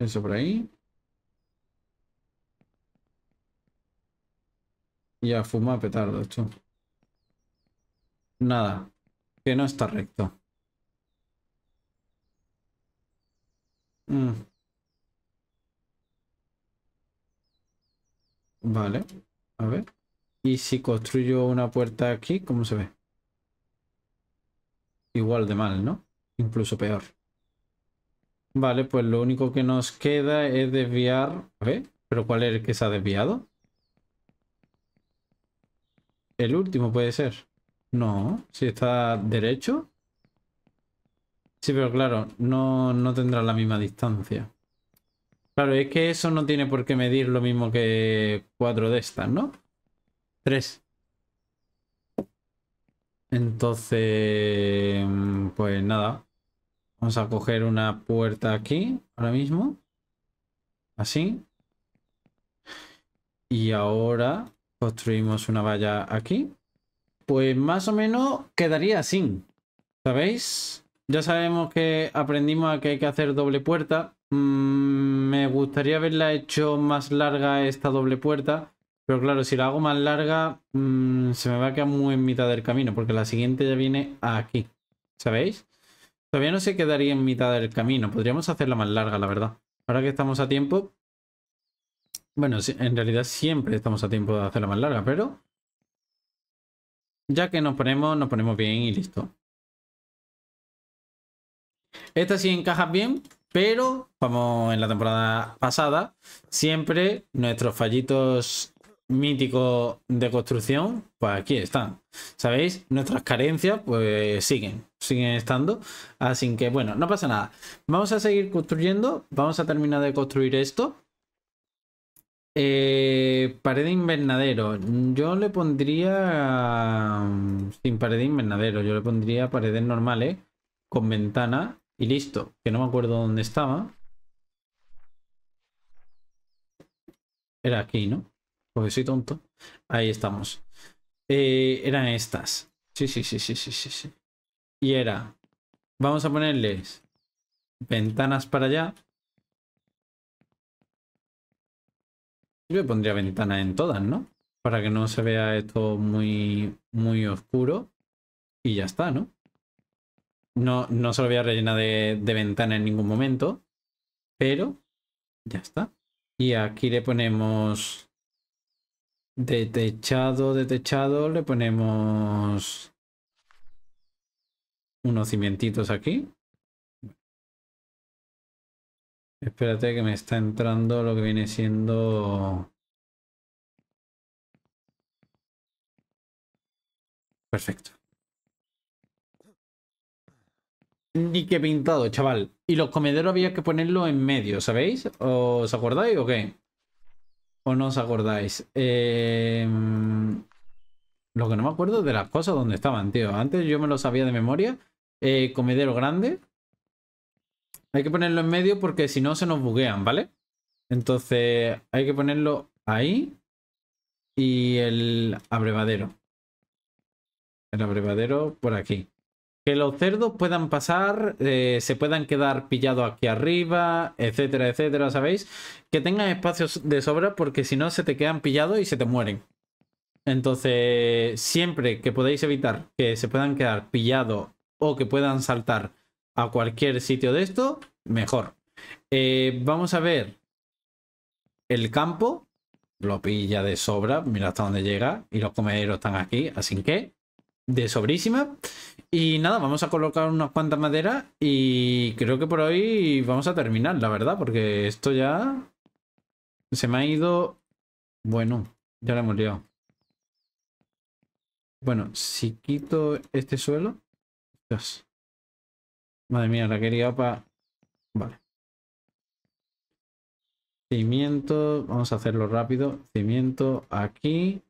Speaker 1: Eso por ahí. Ya a petardo, esto. Nada, que no está recto. Mm. Vale, a ver. ¿Y si construyo una puerta aquí, cómo se ve? Igual de mal, ¿no? Incluso peor. Vale, pues lo único que nos queda es desviar... A ver, ¿pero cuál es el que se ha desviado? El último puede ser. No, si está derecho. Sí, pero claro, no, no tendrá la misma distancia. Claro, es que eso no tiene por qué medir lo mismo que cuatro de estas, ¿no? Tres. Entonces, pues nada. Vamos a coger una puerta aquí, ahora mismo. Así. Y ahora construimos una valla aquí. Pues más o menos quedaría así. ¿Sabéis? Ya sabemos que aprendimos a que hay que hacer doble puerta. Mm, me gustaría haberla hecho más larga esta doble puerta. Pero claro, si la hago más larga, mm, se me va a quedar muy en mitad del camino, porque la siguiente ya viene aquí. ¿Sabéis? Todavía no se quedaría en mitad del camino. Podríamos hacerla más larga, la verdad. Ahora que estamos a tiempo... Bueno, en realidad siempre estamos a tiempo de hacerla más larga, pero... Ya que nos ponemos, nos ponemos bien y listo. Esta sí encaja bien, pero como en la temporada pasada, siempre nuestros fallitos mítico de construcción, pues aquí están. ¿Sabéis? Nuestras carencias, pues siguen, siguen estando. Así que, bueno, no pasa nada. Vamos a seguir construyendo. Vamos a terminar de construir esto. Eh, pared de invernadero. Yo le pondría... Sin pared de invernadero. Yo le pondría paredes normales. Con ventana. Y listo. Que no me acuerdo dónde estaba. Era aquí, ¿no? Pues soy tonto. Ahí estamos. Eh, eran estas. Sí, sí, sí, sí, sí, sí, sí. Y era. Vamos a ponerles ventanas para allá. Yo pondría ventana en todas, ¿no? Para que no se vea esto muy, muy oscuro. Y ya está, ¿no? No, no se lo voy a rellenar de, de ventana en ningún momento. Pero ya está. Y aquí le ponemos de techado, de techado le ponemos unos cimentitos aquí. Espérate que me está entrando lo que viene siendo... Perfecto. Ni que pintado, chaval. Y los comederos había que ponerlo en medio, ¿sabéis? ¿Os acordáis o qué? no os acordáis? Em, lo que no me acuerdo de las cosas donde estaban, tío. Antes yo me lo sabía de memoria. Eh, comedero grande. Hay que ponerlo en medio porque si no se nos buguean, ¿vale? Entonces hay que ponerlo ahí. Y el abrevadero. El abrevadero por aquí que los cerdos puedan pasar, eh, se puedan quedar pillados aquí arriba, etcétera, etcétera, ¿sabéis? Que tengan espacios de sobra porque si no se te quedan pillados y se te mueren. Entonces, siempre que podéis evitar que se puedan quedar pillados o que puedan saltar a cualquier sitio de esto, mejor. Eh, vamos a ver el campo. Lo pilla de sobra, mira hasta dónde llega. Y los comederos están aquí, así que de sobrísima. Y nada, vamos a colocar unas cuantas maderas y creo que por hoy vamos a terminar, la verdad, porque esto ya se me ha ido... Bueno, ya la hemos liado. Bueno, si quito este suelo... Madre mía, la quería para... Vale. Cimiento, vamos a hacerlo rápido. Cimiento aquí.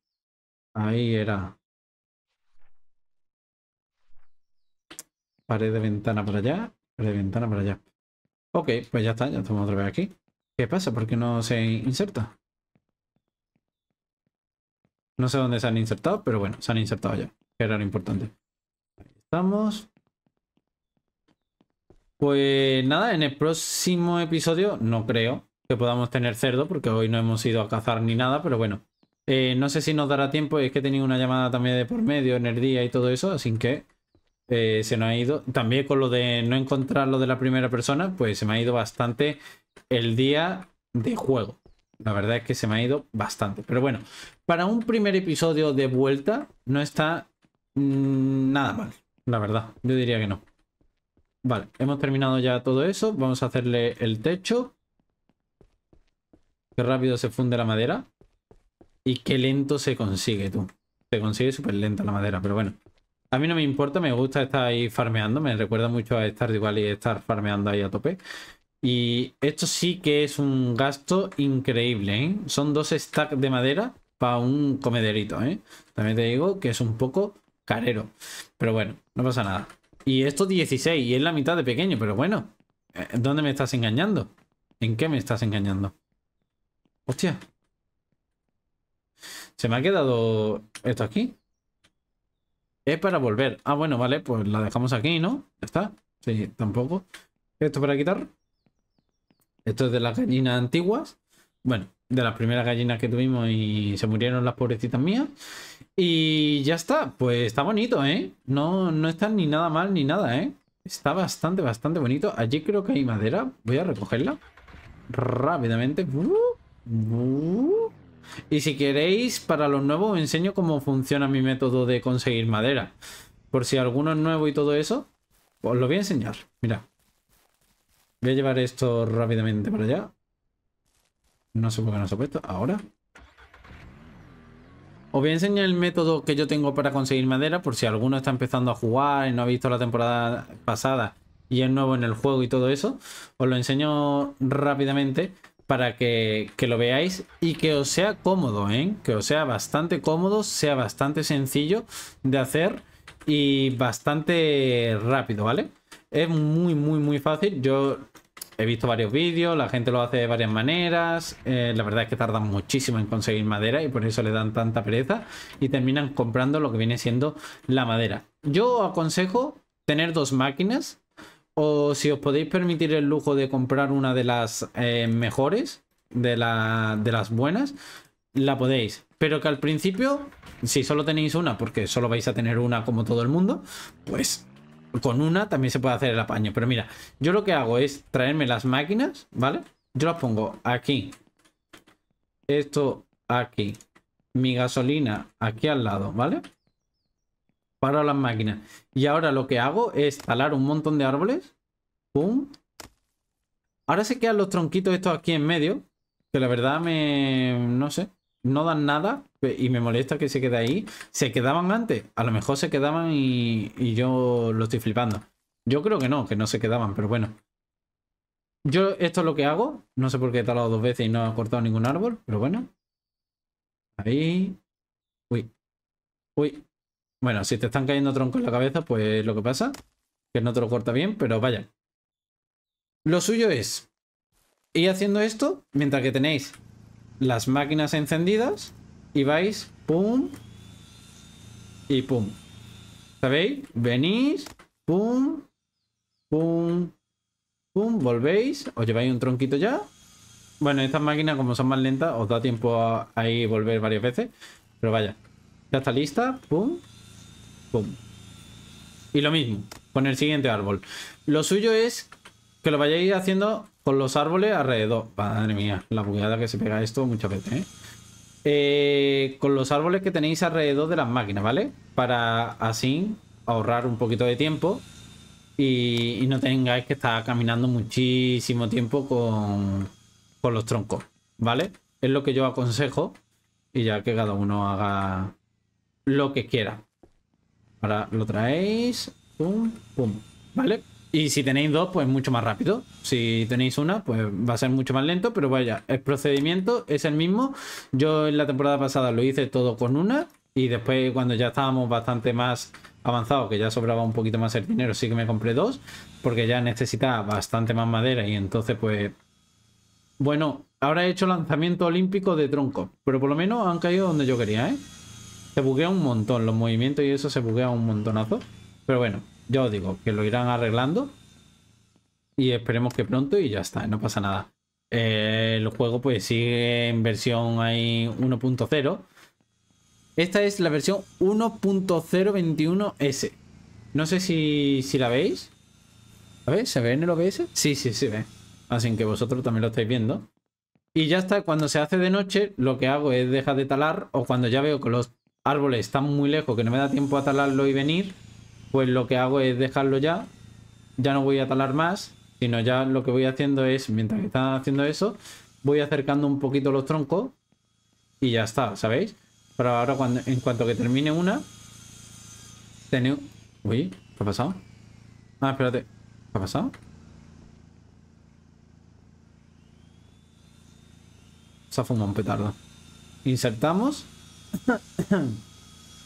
Speaker 1: Ahí era. Pared de ventana para allá, pared de ventana para allá. Ok, pues ya está, ya estamos otra vez aquí. ¿Qué pasa? ¿Por qué no se inserta? No sé dónde se han insertado, pero bueno, se han insertado ya, que era lo importante. Ahí estamos. Pues nada, en el próximo episodio no creo que podamos tener cerdo, porque hoy no hemos ido a cazar ni nada, pero bueno. Eh, no sé si nos dará tiempo, es que he tenido una llamada también de por medio en el día y todo eso, así que eh, se nos ha ido. También con lo de no encontrar lo de la primera persona, pues se me ha ido bastante el día de juego. La verdad es que se me ha ido bastante. Pero bueno, para un primer episodio de vuelta no está mm, nada mal. La verdad, yo diría que no. Vale, hemos terminado ya todo eso. Vamos a hacerle el techo. Qué rápido se funde la madera. Y qué lento se consigue, tú. Se consigue súper lenta la madera, pero bueno. A mí no me importa, me gusta estar ahí farmeando, me recuerda mucho a estar igual y estar farmeando ahí a tope. Y esto sí que es un gasto increíble, ¿eh? Son dos stacks de madera para un comederito, ¿eh? También te digo que es un poco carero. Pero bueno, no pasa nada. Y esto 16, y es la mitad de pequeño, pero bueno. Eh, ¿Dónde me estás engañando? ¿En qué me estás engañando? Hostia. Se me ha quedado esto aquí. Es para volver. Ah, bueno, vale, pues la dejamos aquí, ¿no? Ya está. Sí, tampoco. Esto para quitar. Esto es de las gallinas antiguas. Bueno, de las primeras gallinas que tuvimos y se murieron las pobrecitas mías. Y ya está. Pues está bonito, ¿eh? No, no está ni nada mal ni nada, ¿eh? Está bastante, bastante bonito. Allí creo que hay madera. Voy a recogerla rápidamente. Uh, uh. Y si queréis, para los nuevos os enseño cómo funciona mi método de conseguir madera. Por si alguno es nuevo y todo eso, os lo voy a enseñar. Mira. Voy a llevar esto rápidamente para allá. No sé por qué no se ha puesto. Ahora. Os voy a enseñar el método que yo tengo para conseguir madera por si alguno está empezando a jugar y no ha visto la temporada pasada y es nuevo en el juego y todo eso. Os lo enseño rápidamente para que, lo veáis y que os sea cómodo, ¿eh? que os sea bastante cómodo, sea bastante sencillo de hacer y bastante rápido, ¿vale? Es muy, muy, muy fácil. Yo he visto varios vídeos, la gente lo hace de varias maneras. Eh, la verdad es que tardan muchísimo en conseguir madera y por eso le dan tanta pereza y terminan comprando lo que viene siendo la madera. Yo aconsejo tener dos máquinas o si os podéis permitir el lujo de comprar una de las eh, mejores, de, de las buenas, la podéis. Pero que al principio, si solo tenéis una, porque solo vais a tener una como todo el mundo, pues con una también se puede hacer el apaño. Pero mira, yo lo que hago es traerme las máquinas, ¿vale? Yo las pongo aquí. Esto aquí. Mi gasolina aquí al lado, ¿vale? para las máquinas. Y ahora lo que hago es talar un montón de árboles. Pum. Ahora se quedan los tronquitos estos aquí en medio. Que la verdad me... no sé. No dan nada. Y me molesta que se quede ahí. Se quedaban antes. A lo mejor se quedaban y, y yo lo estoy flipando. Yo creo que no, que no se quedaban, pero bueno. Yo esto es lo que hago. No sé por qué he talado dos veces y no he cortado ningún árbol, pero bueno. Ahí. Uy. Uy. Bueno, si te están cayendo troncos en la cabeza, pues lo que pasa, que no te lo corta bien, pero vaya. Lo suyo es ir haciendo esto mientras que tenéis las máquinas encendidas y vais, pum, y pum. ¿Sabéis? Venís, pum, pum, pum, volvéis, os lleváis un tronquito ya. Bueno, estas máquinas, como son más lentas, os da tiempo a, ir volver varias veces. Pero vaya, ya está lista, pum, y lo mismo, con el siguiente árbol. Lo suyo es que lo vayáis haciendo con los árboles alrededor. Madre mía, la bugueada que se pega esto muchas veces, ¿eh? Eh, con los árboles que tenéis alrededor de las máquinas, ¿vale? Para así ahorrar un poquito de tiempo y, y no tengáis que estar caminando muchísimo tiempo con, con los troncos, ¿vale? Es lo que yo aconsejo y ya que cada uno haga lo que quiera. Ahora lo traéis. Pum, pum. ¿Vale? Y si tenéis dos, pues mucho más rápido. Si tenéis una, pues va a ser mucho más lento, pero vaya, el procedimiento es el mismo. Yo en la temporada pasada lo hice todo con una y después cuando ya estábamos bastante más avanzados, que ya sobraba un poquito más el dinero, sí que me compré dos, porque ya necesitaba bastante más madera y entonces pues... Bueno, ahora he hecho lanzamiento olímpico de tronco, pero por lo menos han caído donde yo quería, ¿eh? Se buguea un montón los movimientos y eso se buguea un montonazo. Pero bueno, ya os digo que lo irán arreglando. Y esperemos que pronto y ya está, no pasa nada. el juego pues sigue en versión 1.0. Esta es la versión 1.021S. No sé si, la veis. ¿La ¿se ve en el OBS? Sí, sí, se ve. Así que vosotros también lo estáis viendo. Y ya está, cuando se hace de noche, lo que hago es dejar de talar o cuando ya veo que los árboles están muy lejos, que no me da tiempo a talarlo y venir, pues lo que hago es dejarlo ya. Ya no voy a talar más, sino ya lo que voy haciendo es, mientras que están haciendo eso, voy acercando un poquito los troncos y ya está, ¿sabéis? Pero ahora cuando, en cuanto que termine una, tenéis Uy, ¿qué ha pasado? Ah, espérate. ¿Qué ha pasado? Se ha fumado un petardo. Insertamos.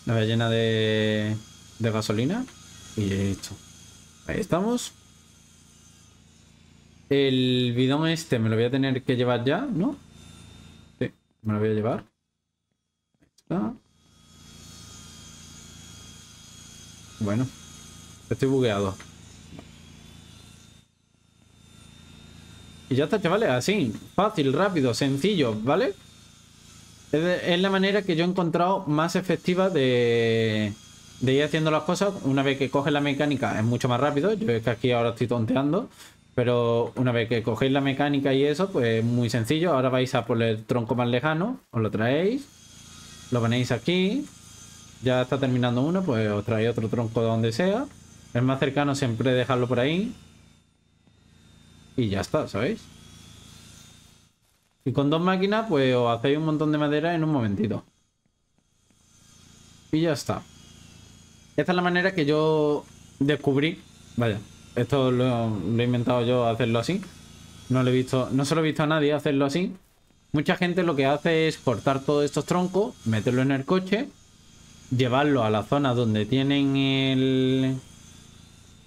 Speaker 1: La voy llena de, de gasolina y esto Ahí estamos. El bidón este me lo voy a tener que llevar ya, ¿no? Sí, me lo voy a llevar. Ahí está. Bueno, estoy bugueado. Y ya está, chavales, así, fácil, rápido, sencillo, ¿vale? Es, la manera que yo he encontrado más efectiva de, ir haciendo las cosas. Una vez que coges la mecánica es mucho más rápido. Yo es que aquí ahora estoy tonteando. Pero una vez que cogéis la mecánica y eso, pues muy sencillo. Ahora vais a por el tronco más lejano, os lo traéis, lo ponéis aquí. Ya está terminando uno, pues os traéis otro tronco de donde sea. El más cercano siempre dejarlo por ahí. Y ya está, ¿sabéis? Y con dos máquinas, pues os hacéis un montón de madera en un momentito. Y ya está. Esta es la manera que yo descubrí. Vaya, esto lo, he inventado yo hacerlo así. No lo he visto, no se lo he visto a nadie hacerlo así. Mucha gente lo que hace es cortar todos estos troncos, meterlo en el coche, llevarlo a la zona donde tienen el...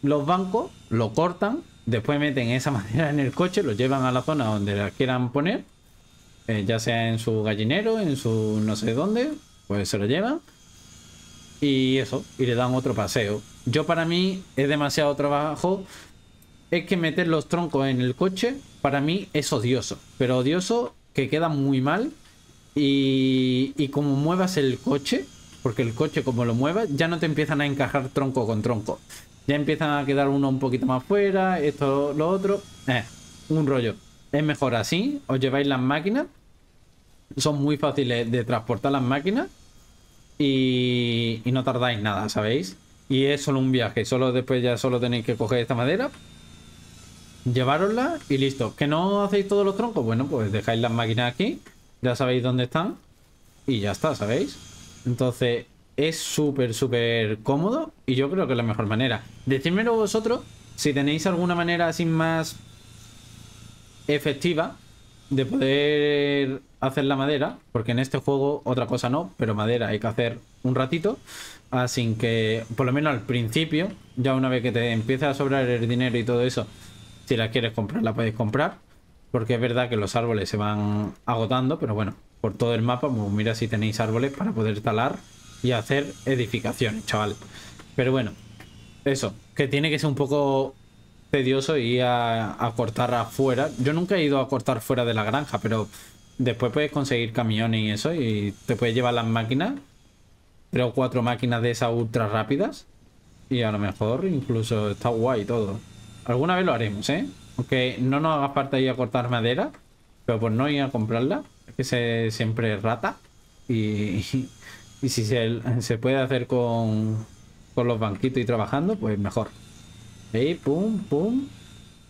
Speaker 1: los bancos, lo cortan, después meten esa madera en el coche, lo llevan a la zona donde la quieran poner eh, ya sea en su gallinero, en su no sé dónde, pues se lo llevan. Y eso, y le dan otro paseo. Yo para mí es demasiado trabajo. Es que meter los troncos en el coche, para mí es odioso. Pero odioso que queda muy mal. Y, como muevas el coche, porque el coche como lo muevas, ya no te empiezan a encajar tronco con tronco. Ya empiezan a quedar uno un poquito más fuera, esto, lo otro. Eh, un rollo. Es mejor así, os lleváis las máquinas son muy fáciles de transportar las máquinas y, no tardáis nada, ¿sabéis? Y es solo un viaje, solo después ya solo tenéis que coger esta madera, llevarosla y listo. ¿Que no hacéis todos los troncos? Bueno, pues dejáis las máquinas aquí, ya sabéis dónde están y ya está, ¿sabéis? Entonces es súper, súper cómodo y yo creo que es la mejor manera. Decídmelo vosotros si tenéis alguna manera así más efectiva de poder hacer la madera, porque en este juego otra cosa no, pero madera hay que hacer un ratito, así que por lo menos al principio, ya una vez que te empieza a sobrar el dinero y todo eso, si la quieres comprar, la podéis comprar, porque es verdad que los árboles se van agotando, pero bueno, por todo el mapa, pues mira si tenéis árboles para poder talar y hacer edificaciones, chaval. Pero bueno, eso, que tiene que ser un poco tedioso ir a cortar afuera. Yo nunca he ido a cortar fuera de la granja, pero Después puedes conseguir camiones y eso y te puedes llevar las máquinas, Creo o cuatro máquinas de esas ultra rápidas y a lo mejor incluso está guay todo. Alguna vez lo haremos, ¿eh? Aunque no nos haga falta ir a cortar madera, pero pues no ir a comprarla, es que se, siempre rata y, y si se, puede hacer con, con los banquitos y trabajando, pues mejor. Y pum, pum,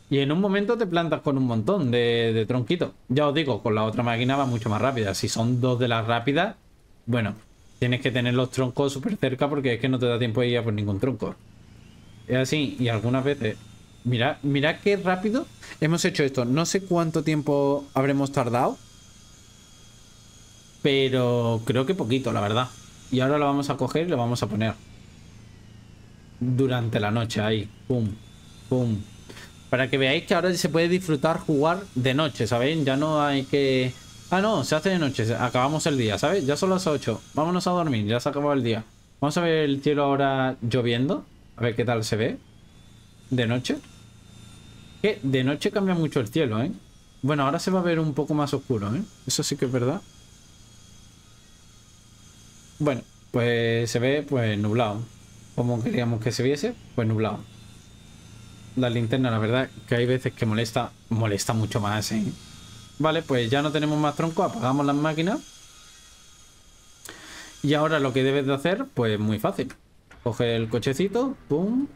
Speaker 1: y en un momento te plantas con un montón de, tronquitos. Ya os digo, con la otra máquina va mucho más rápida. Si son dos de las rápidas, bueno, tienes que tener los troncos súper cerca porque es que no te da tiempo de ir a por ningún tronco. Es así, y algunas veces... Mira, mira qué rápido hemos hecho esto. No sé cuánto tiempo habremos tardado. Pero creo que poquito, la verdad. Y ahora lo vamos a coger y lo vamos a poner. Durante la noche, ahí. Pum, pum, para que veáis que ahora se puede disfrutar jugar de noche, ¿sabéis? Ya no hay que... Ah, no, se hace de noche, acabamos el día, ¿sabes? Ya son las 8, vámonos a dormir, ya se acabó el día. Vamos a ver el cielo ahora lloviendo, a ver qué tal se ve. De noche. Que de noche cambia mucho el cielo, ¿eh? Bueno, ahora se va a ver un poco más oscuro, ¿eh? Eso sí que es verdad. Bueno, pues se ve pues nublado. Como queríamos que se viese, pues nublado. La linterna, la verdad, que hay veces que molesta, molesta mucho más, ¿eh? Vale, pues ya no tenemos más tronco, apagamos las máquinas. Y ahora lo que debes de hacer, pues muy fácil. Coge el cochecito, pum.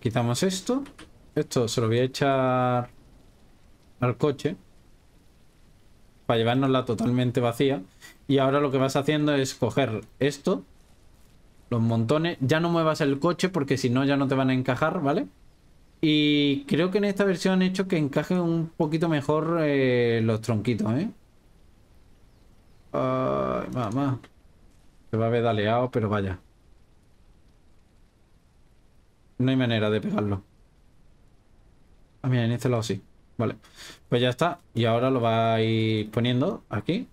Speaker 1: Quitamos esto. Esto se lo voy a echar al coche. Para llevárnosla totalmente vacía. Y ahora lo que vas haciendo es coger esto los montones. Ya no muevas el coche porque si no ya no te van a encajar, ¿vale? Y creo que en esta versión han hecho que encaje un poquito mejor eh, los tronquitos, ¿eh? mamá. Se va a ver daleado, pero vaya. No hay manera de pegarlo. Ah, mira, en este lado sí. Vale. Pues ya está. Y ahora lo vais poniendo aquí.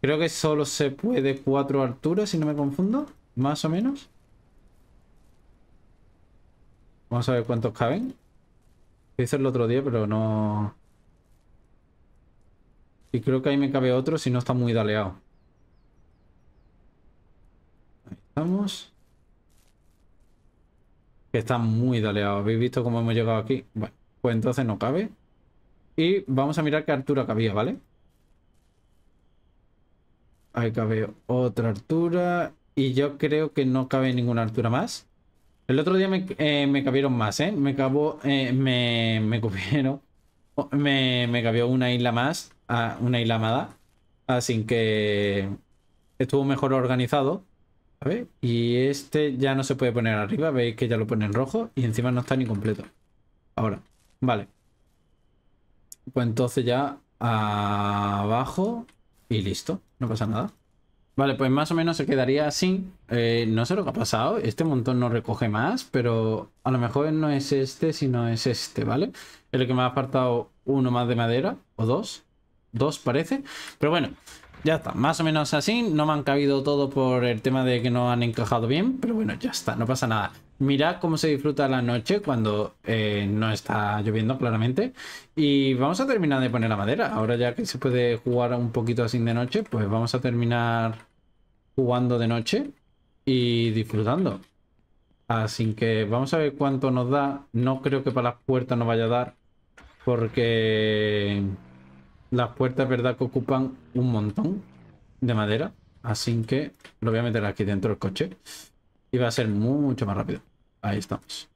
Speaker 1: Creo que solo se puede cuatro alturas, si no me confundo. Más o menos. Vamos a ver cuántos caben. Hice el otro día, pero no... Y creo que ahí me cabe otro si no está muy daleado. Ahí estamos. Que está muy daleado. ¿Habéis visto cómo hemos llegado aquí? Bueno, pues entonces no cabe. Y vamos a mirar qué altura cabía, ¿vale? Ahí cabe otra altura. Y yo creo que no cabe ninguna altura más. El otro día me, eh, cabieron más, ¿eh? Me cabó, eh, me, me cubieron, me, me cabió una isla más, una isla amada. Así que estuvo mejor organizado. A y este ya no se puede poner arriba, veis que ya lo pone en rojo y encima no está ni completo. Ahora, vale. Pues entonces ya abajo y listo, no pasa nada. Vale, pues más o menos se quedaría así. Eh, no sé lo que ha pasado. Este montón no recoge más, pero a lo mejor no es este, sino es este, ¿vale? Es el que me ha apartado uno más de madera, o dos. Dos parece. Pero bueno, ya está. Más o menos así. No me han cabido todo por el tema de que no han encajado bien, pero bueno, ya está. No pasa nada. Mirad cómo se disfruta la noche cuando eh, no está lloviendo, claramente. Y vamos a terminar de poner la madera. Ahora ya que se puede jugar un poquito así de noche, pues vamos a terminar jugando de noche y disfrutando. Así que vamos a ver cuánto nos da. No creo que para las puertas nos vaya a dar. Porque las puertas verdad que ocupan un montón de madera. Así que lo voy a meter aquí dentro del coche. Y va a ser mucho más rápido. Ahí estamos.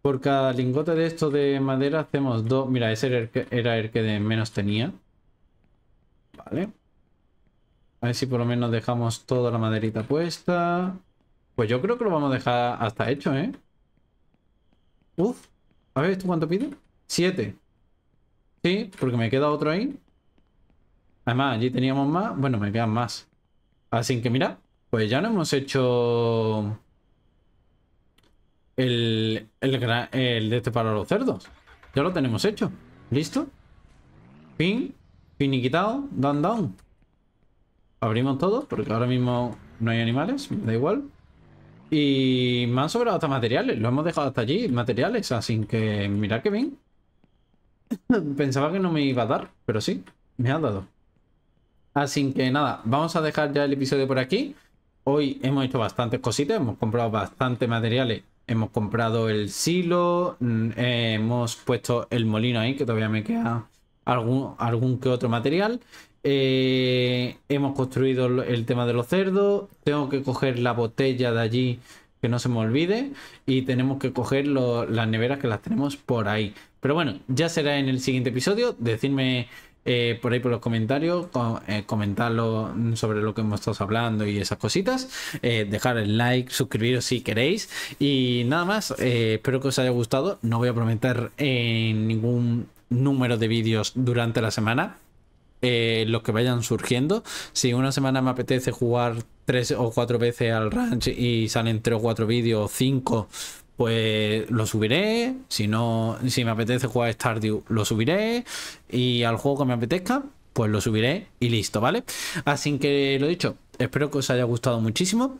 Speaker 1: Por cada lingote de esto de madera hacemos dos. Mira, ese era el que, era el que de menos tenía. Vale. A ver si por lo menos dejamos toda la maderita puesta. Pues yo creo que lo vamos a dejar hasta hecho, ¿eh? Uf. A ver, ¿esto cuánto pide? Siete. Sí, porque me queda otro ahí. Además, allí teníamos más. Bueno, me quedan más. Así que mira, pues ya no hemos hecho el, el, el de este para los cerdos. Ya lo tenemos hecho. ¿Listo? Fin. quitado, Down, down. Abrimos todo, porque ahora mismo no hay animales, me da igual. Y me han sobrado hasta materiales, lo hemos dejado hasta allí, materiales, así que mirad que bien. Pensaba que no me iba a dar, pero sí, me han dado. Así que nada, vamos a dejar ya el episodio por aquí. Hoy hemos hecho bastantes cositas, hemos comprado bastantes materiales. Hemos comprado el silo, mm, hemos puesto el molino ahí, que todavía me queda algún, algún que otro material. Eh, hemos construido el tema de los cerdos. Tengo que coger la botella de allí, que no se me olvide. Y tenemos que coger las neveras que las tenemos por ahí. Pero bueno, ya será en el siguiente episodio. Decidme eh, por ahí por los comentarios, eh, comentarlo sobre lo que hemos estado hablando y esas cositas. dejar el like, suscribiros si queréis. Y nada más, espero que os haya gustado. No voy a prometer ningún número de vídeos durante la semana eh, los que vayan surgiendo. Si una semana me apetece jugar tres o cuatro veces al ranch y salen tres o cuatro vídeos, o cinco, pues lo subiré. Si no, si me apetece jugar Stardew, lo subiré. Y al juego que me apetezca, pues lo subiré y listo, ¿vale? Así que lo dicho, espero que os haya gustado muchísimo.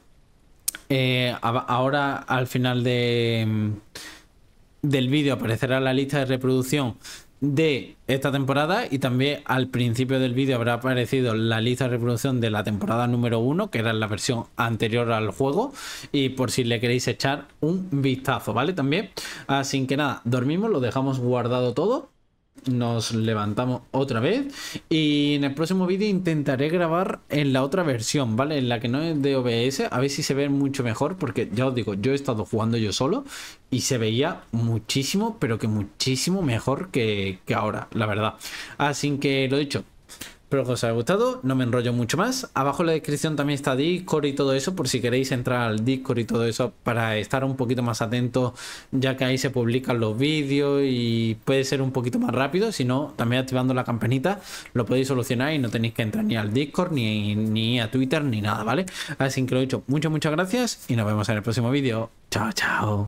Speaker 1: Eh, ahora al final de, del vídeo aparecerá la lista de reproducción de esta temporada y también al principio del vídeo habrá aparecido la lista de reproducción de la temporada número 1 que era la versión anterior al juego y por si le queréis echar un vistazo vale también así que nada dormimos lo dejamos guardado todo nos levantamos otra vez y en el próximo vídeo intentaré grabar en la otra versión, ¿vale? En la que no es de OBS, a ver si se ve mucho mejor porque ya os digo, yo he estado jugando yo solo y se veía muchísimo, pero que muchísimo mejor que, que ahora, la verdad. Así que lo dicho, Espero que os haya gustado, no me enrollo mucho más. Abajo en la descripción también está Discord y todo eso, por si queréis entrar al Discord y todo eso para estar un poquito más atentos, ya que ahí se publican los vídeos y puede ser un poquito más rápido. Si no, también activando la campanita lo podéis solucionar y no tenéis que entrar ni al Discord, ni, ni a Twitter, ni nada, ¿vale? Así que lo he dicho, muchas, muchas gracias y nos vemos en el próximo vídeo. Chao, chao.